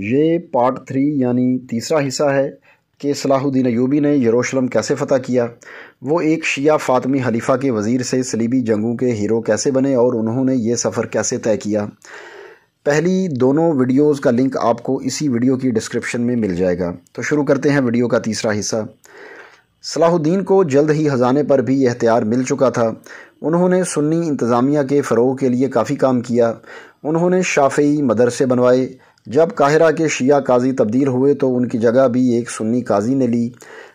ये part three यानी तीसरा हिस्सा है कि सलाहुद्दीन यूबी ने यरूशलेम कैसे फ़तह किया वो एक शिया फ़ातमी हलीफ़ा के वज़ीर से सलीबी जंगों के हीरो कैसे बने और उन्होंने ये सफ़र कैसे तय किया पहली दोनों वीडियोस का लिंक आपको इसी वीडियो की डिस्क्रिप्शन में मिल जाएगा तो शुरू करते हैं वीडियो का तीसरा हिस्सा सलाहुद्दीन को जल्द ही हजाने पर भी एहतियार मिल चुका था उन्होंने सुन्नी इंतज़ामिया के फ़रोग के लिए काफ़ी काम किया उन्होंने शाफी मदरसे बनवाए जब काहिरा के शिया काजी तब्दील हुए तो उनकी जगह भी एक सुन्नी काजी ने ली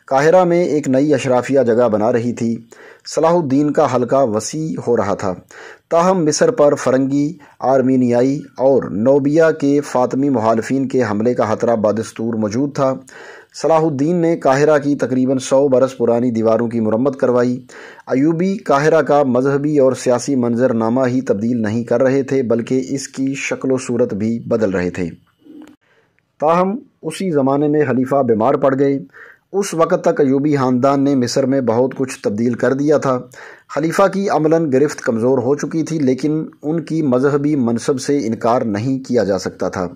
काहिरा में एक नई अशराफिया जगह बना रही थी सलाहुद्दीन का हलका वसी हो रहा था ताहम मिस्र पर फरंगी आर्मीनियाई और नोबिया के फ़ातमी मुहालफन के हमले का ख़तरा बदस्तूर मौजूद था सलाहुद्दीन ने काहिरा की तकरीबन सौ बरस पुरानी दीवारों की मुरम्मत करवाई अयूबी काहिरा का मजहबी और सियासी मंजरनामा ही तब्दील नहीं कर रहे थे बल्कि इसकी शक्ल सूरत भी बदल रहे थे ताहम उसी ज़माने में खलीफा बीमार पड़ गए उस वक़्त तक अयूबी ख़ानदान ने मिस्र में बहुत कुछ तब्दील कर दिया था खलीफा की अमला गिरफ्त कमज़ोर हो चुकी थी लेकिन उनकी मजहबी मनसब से इनकार नहीं किया जा सकता था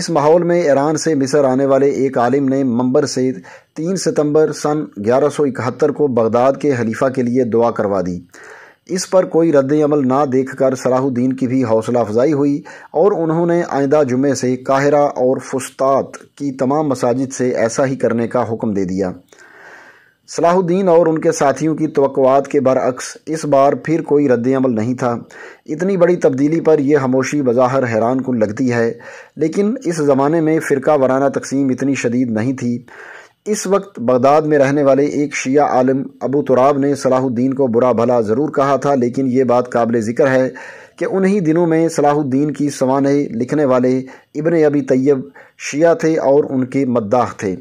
इस माहौल में ईरान से मिस्र आने वाले एक आलिम ने मंबर से तीन सितंबर सन ग्यारह सौ इकहत्तर को बगदाद के खलीफा के लिए दुआ करवा दी इस पर कोई रद्द अमल ना देखकर सलाहुद्दीन की भी हौसला अफजाई हुई और उन्होंने आइंदा जुमे से काहिरा और फुस्तात की तमाम मसाजिद से ऐसा ही करने का हुक्म दे दिया सलाहुद्दीन और उनके साथियों की तोक़ात के बरअक्स इस बार फिर कोई रद्द अमल नहीं था इतनी बड़ी तब्दीली पर यह खामोशी बज़ाहर हैरान कुल लगती है लेकिन इस ज़माने में फ़िरका वराना तकसीम इतनी शदीद नहीं थी इस वक्त बगदाद में रहने वाले एक शिया आलम अबू तुराब ने सलाहुद्दीन को बुरा भला ज़रूर कहा था लेकिन ये बात काबिल ज़िक्र है कि उन्हीं दिनों में सलाहुद्दीन की सवान लिखने वाले इबन अबी तैयब शिया थे और उनके मद्दाह थे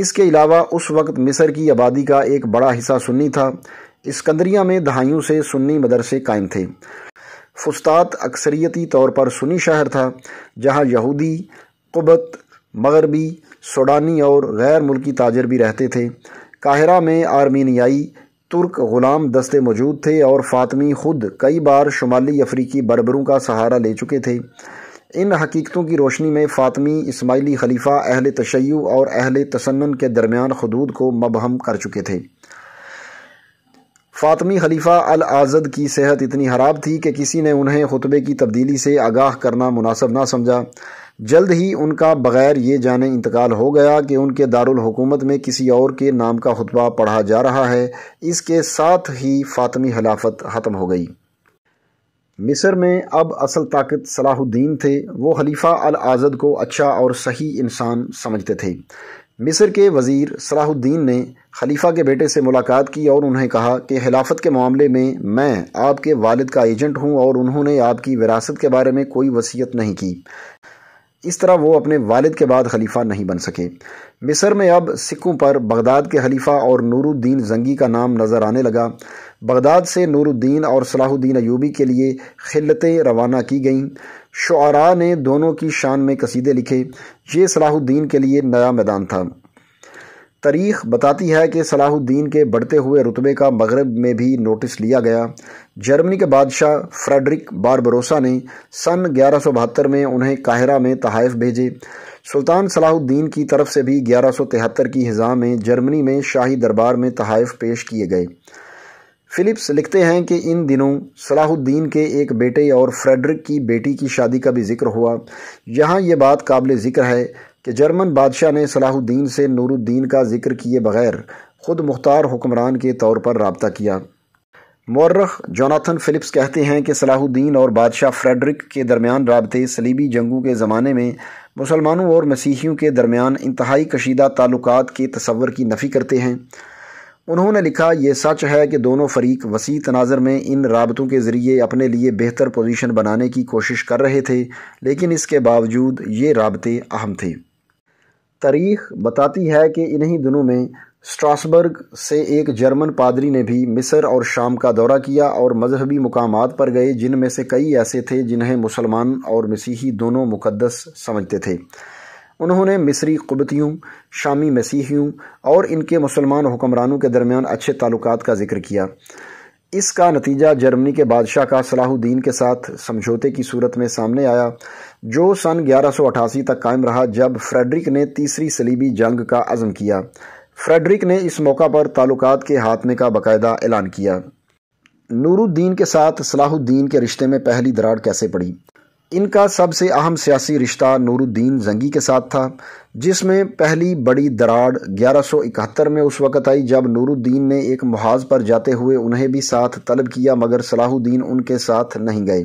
इसके अलावा उस वक्त मिस्र की आबादी का एक बड़ा हिस्सा सुन्नी था इसकंदरिया में दहाइयों से सुन्नी मदरसे कायम थे फुस्तात अक्सरियती तौर पर सुन्नी शहर था जहाँ यहूदी कुबत मगरबी सोडानी और गैर मुल्की ताजर भी रहते थे काहिरा में आर्मीनियाई तुर्क ग़ुलाम दस्ते मौजूद थे और फ़ातमी ख़ुद कई बार शुमाली अफ्रीकी बरबरों का सहारा ले चुके थे इन हकीकतों की रोशनी में फ़ातमी इस्माइली खलीफा अहल तशै और अहल तसन्न के दरमियान खदूद को मबहम कर चुके थे फ़ातमी खलीफा अल आज़द की सेहत इतनी ख़राब थी कि किसी ने उन्हें खुतबे की तब्दीली से आगाह करना मुनासब ना समझा जल्द ही उनका बग़ैर ये जाने इंतकाल हो गया कि उनके दारुल हुकूमत में किसी और के नाम का खुतबा पढ़ा जा रहा है इसके साथ ही फ़ातमी खिलाफत ख़त्म हो गई मिस्र में अब असल ताकत सलाहुद्दीन थे वो खलीफा अल आज़द को अच्छा और सही इंसान समझते थे मिस्र के वज़ीर सलाहुद्दीन ने खलीफा के बेटे से मुलाकात की और उन्हें कहा कि खिलाफत के मामले में मैं आपके वालिद का एजेंट हूँ और उन्होंने आपकी विरासत के बारे में कोई वसीयत नहीं की इस तरह वो अपने वालिद के बाद खलीफा नहीं बन सके मिस्र में अब सिक्कों पर बगदाद के खलीफा और नूरुद्दीन जंगी का नाम नज़र आने लगा बगदाद से नूरुद्दीन और सलाहुद्दीन अयूबी के लिए खिलतें रवाना की गईं शुरा ने दोनों की शान में कसीदे लिखे ये सलाहुद्दीन के लिए नया मैदान था तारीख बताती है कि सलाहुद्दीन के बढ़ते हुए रुतबे का मगरब में भी नोटिस लिया गया जर्मनी के बादशाह फ्रेडरिक बारबरोसा ने सन ग्यारह में उन्हें काहिरा में तहाइफ भेजे सुल्तान सलाहुद्दीन की तरफ से भी ग्यारह की हिज़ा में जर्मनी में शाही दरबार में तहाइफ पेश किए गए फिलिप्स लिखते हैं कि इन दिनों सलाहुद्दीन के एक बेटे और फ्रेडरिक की बेटी की शादी का भी जिक्र हुआ यहाँ ये बात काबिल ज़िक्र है कि जर्मन बादशाह ने सलाहुद्दीन से नूरुद्दीन का जिक्र किए बगैर ख़ुद मुख्तार हुक्मरान के तौर पर रबता किया मौरख जोनाथन फ़िलिप्स कहते हैं कि सलाहुद्दीन और बादशाह फ्रेडरिक के दरमियान रबते सलीबी जंगों के ज़माने में मुसलमानों और मसीहियों के दरमियान इंतहाई कशीदा ताल्लुक के तस्वर की नफ़ी करते हैं उन्होंने लिखा ये सच है कि दोनों फरीक वसी तनाजर में इन रबतों के ज़रिए अपने लिए बेहतर पोजीशन बनाने की कोशिश कर रहे थे लेकिन इसके बावजूद ये रबते अहम थे तारीख बताती है कि इन्हीं दिनों में स्ट्रासबर्ग से एक जर्मन पादरी ने भी मिस्र और शाम का दौरा किया और मजहबी मकाम पर गए जिनमें से कई ऐसे थे जिन्हें मुसलमान और मसीही दोनों मुकदस समझते थे उन्होंने मिस्री कुबतियों शामी मसीहियों और इनके मुसलमान हुक्मरानों के दरमियान अच्छे ताल्लुक का जिक्र किया इसका नतीजा जर्मनी के बादशाह का सलाहुद्दीन के साथ समझौते की सूरत में सामने आया जो सन 1188 तक कायम रहा जब फ्रेडरिक ने तीसरी सलीबी जंग का आजम किया फ्रेडरिक ने इस मौका पर ताल्लुक के हाथने का बाकायदा ऐलान किया नूरुद्दीन के साथ सलाहुद्दीन के रिश्ते में पहली दरार कैसे पड़ी इनका सबसे अहम सियासी रिश्ता नूरुद्दीन जंगी के साथ था जिसमें पहली बड़ी दराड 1171 में उस वक़्त आई जब नूरुद्दीन ने एक महाज पर जाते हुए उन्हें भी साथ तलब किया मगर सलाहुद्दीन उनके साथ नहीं गए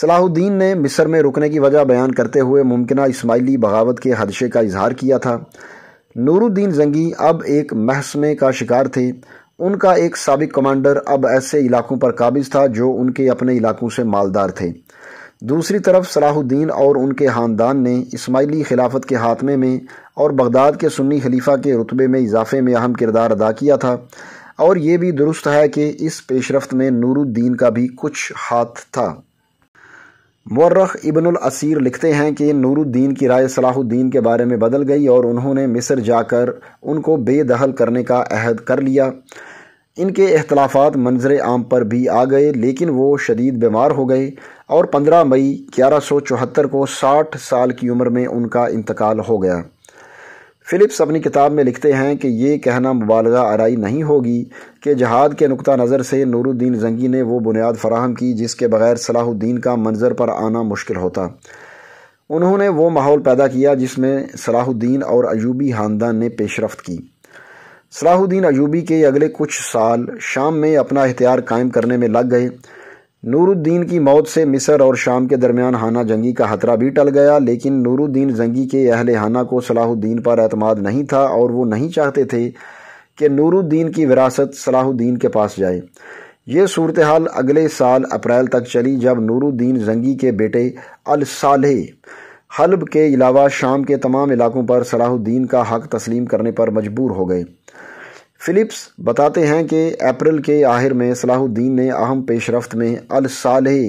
सलाहुद्दीन ने मिस्र में रुकने की वजह बयान करते हुए मुमकिन इसमाइली बगावत के हदशे का इजहार किया था नूरुद्दीन जंगी अब एक महसमे का शिकार थे उनका एक सबक कमांडर अब ऐसे इलाकों पर काबिज था जो उनके अपने इलाकों से मालदार थे दूसरी तरफ सलाहुद्दीन और उनके ख़ानदान ने इस्माइली खिलाफत के हाथमे में और बगदाद के सुन्नी खलीफा के रुतबे में इजाफे में अहम किरदार अदा किया था और ये भी दुरुस्त है कि इस पेशरफ में नूरुद्दीन का भी कुछ हाथ था मर्रख इबन असीर लिखते हैं कि नूरुद्दीन की राय सलाहुद्दीन के बारे में बदल गई और उन्होंने मिस्र जाकर उनको बेदहल करने का अहद कर लिया इनके अख्तलाफात मंजर आम पर भी आ गए लेकिन वो शदीद बीमार हो गए और 15 मई ग्यारह को 60 साल की उम्र में उनका इंतकाल हो गया फ़िलिप्स अपनी किताब में लिखते हैं कि ये कहना मुबालगा आरई नहीं होगी कि जहाद के नुक़ नज़र से नूरुद्दीन जंगी ने वो बुनियाद फराहम की जिसके बगैर सलाहुद्दीन का मंजर पर आना मुश्किल होता उन्होंने वो माहौल पैदा किया जिसमें सलाहुद्दीन और अयूबी खानदान ने पेशरफ की सलाहुद्दीन अयूबी के अगले कुछ साल शाम में अपना हथियार कायम करने में लग गए नूरुद्दीन की मौत से मिस्र और शाम के दरमियान हाना जंगी का खतरा भी टल गया लेकिन नूरुद्दीन जंगी के अहल हाना को सलाहुद्दीन पर अतमाद नहीं था और वो नहीं चाहते थे कि नूरुद्दीन की विरासत सलाहुद्दीन के पास जाए ये सूरत हाल अगले साल अप्रैल तक चली जब नूरुद्दीन जंगी के बेटे अल साले हल्ब के अलावा शाम के तमाम इलाकों पर सलाहुद्दीन का हक तस्लीम करने पर मजबूर हो गए फिलिप्स बताते हैं कि अप्रैल के आखिर में सलाहुद्दीन ने अहम पेशरफ्त में अल सालह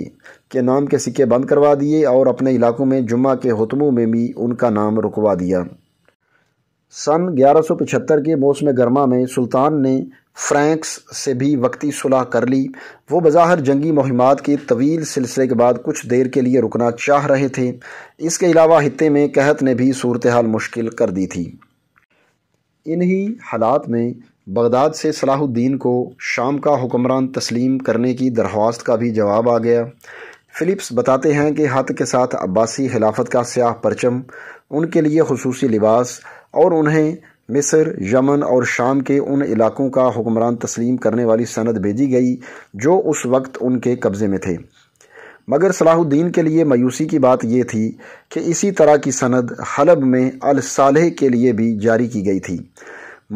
के नाम के सिक्के बंद करवा दिए और अपने इलाकों में जुम्मा के हतमों में भी उनका नाम रुकवा दिया सन 1175 के मौसम गर्मा में सुल्तान ने फ्रैंक्स से भी वक्ती सुलह कर ली वो बाज़ाहर जंगी मुहिमात के तवील सिलसिले के बाद कुछ देर के लिए रुकना चाह रहे थे इसके अलावा खत्े में कहत ने भी सूरत हाल मुश्किल कर दी थी इन्हीं हालात में बगदाद से सलाहुद्दीन को शाम का हुक्मरान तस्लीम करने की दरख्वास्त का भी जवाब आ गया फ़िलिप्स बताते हैं कि हत के साथ अब्बासी खिलाफत का स्याह परचम उनके लिए खसूस लिबास और उन्हें मिस्र यमन और शाम के उन इलाकों का हुक्मरान तस्लीम करने वाली सनद भेजी गई जो उस वक्त उनके कब्ज़े में थे मगर सलाहुद्दीन के लिए मायूसी की बात यह थी कि इसी तरह की सनद हलब में अल के लिए भी जारी की गई थी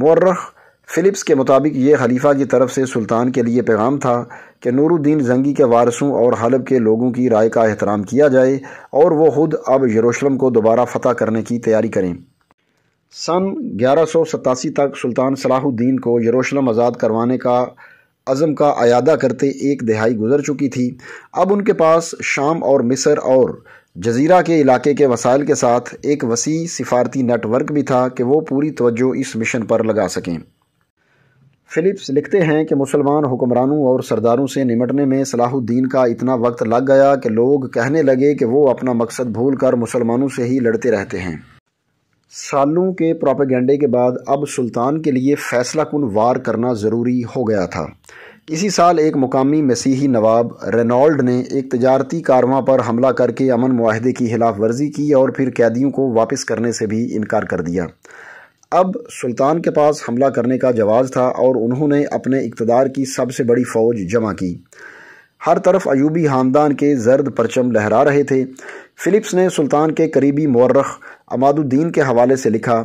मर्रख फ़िलिप्स के मुताबिक ये खलीफा की तरफ से सुल्तान के लिए पैगाम था कि नूरुद्दीन जंगी के वारसों और हलब के लोगों की राय का एहतराम किया जाए और वह ख़ुद अब यरूशलम को दोबारा फ़तह करने की तैयारी करें सन ग्यारह सौ सतासी तक सुल्तान सलाहुद्दीन को यरूशलम आज़ाद करवाने का अज़म का अयादा करते एक दहाई गुजर चुकी थी अब उनके पास शाम और मिसर और जजीरा के इलाके के वसाइल के साथ एक वसी सिफारती नेटवर्क भी था कि वो पूरी तवज्जो इस मिशन पर लगा सकें फ़िलिप्स लिखते हैं कि मुसलमान हुक्मरानों और सरदारों से निमटने में सलाहुद्दीन का इतना वक्त लग गया कि लोग कहने लगे कि वो अपना मकसद भूल कर मुसलमानों से ही लड़ते रहते हैं सालों के प्रोपेगेंडे के बाद अब सुल्तान के लिए फ़ैसला कन वार करना ज़रूरी हो गया था इसी साल एक मुकामी मसीही नवाब रेनॉल्ड ने एक तजारती कारवां पर हमला करके अमन माहदे की खिलाफ वर्जी की और फिर कैदियों को वापस करने से भी इनकार कर दिया अब सुल्तान के पास हमला करने का जवाज़ था और उन्होंने अपने इकतदार की सबसे बड़ी फ़ौज जमा की हर तरफ अयूबी ख़ानदान के जर्द परचम लहरा रहे थे फ़िलिप्स ने सुल्तान के करीबी मौरख अमादुद्दीन के हवाले से लिखा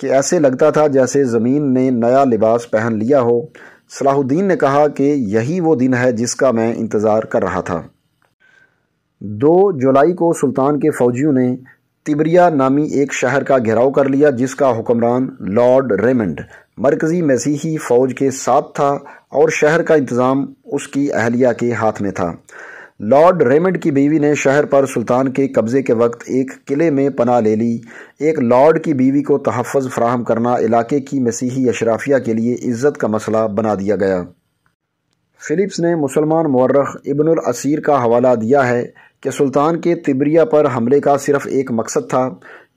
कि ऐसे लगता था जैसे ज़मीन ने नया लिबास पहन लिया हो सलाहुद्दीन ने कहा कि यही वो दिन है जिसका मैं इंतज़ार कर रहा था दो जुलाई को सुल्तान के फ़ौजियों ने तिबरिया नामी एक शहर का घेराव कर लिया जिसका हुक्मरान लॉर्ड रेमंड मरकज़ी मसीही फ़ौज के साथ था और शहर का इंतज़ाम उसकी अहलिया के हाथ में था लॉर्ड रेमंड की बीवी ने शहर पर सुल्तान के कब्ज़े के वक्त एक किले में पनाह ले ली एक लॉर्ड की बीवी को तहफ़ फ्राहम करना इलाके की मसीही अशराफिया के लिए इज़्ज़त का मसला बना दिया गया फ़िलिप्स ने मुसलमान मर्रख इबनसीर का हवाला दिया है कि सुल्तान के तिबरिया पर हमले का सिर्फ एक मकसद था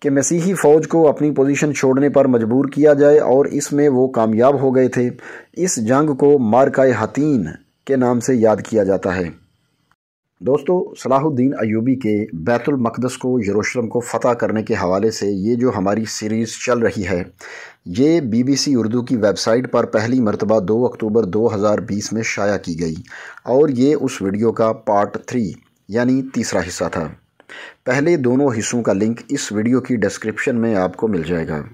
कि मसीही फ़ौज को अपनी पोजीशन छोड़ने पर मजबूर किया जाए और इसमें वो कामयाब हो गए थे इस जंग को मारका हतीन के नाम से याद किया जाता है दोस्तों सलाहुद्दीन अयूबी के बैतुलमक़दस को यरूशलम को फ़तह करने के हवाले से ये जो हमारी सीरीज़ चल रही है ये बीबीसी उर्दू की वेबसाइट पर पहली मरतबा 2 अक्टूबर 2020 में शाया की गई और ये उस वीडियो का पार्ट थ्री यानी तीसरा हिस्सा था पहले दोनों हिस्सों का लिंक इस वीडियो की डिस्क्रिप्शन में आपको मिल जाएगा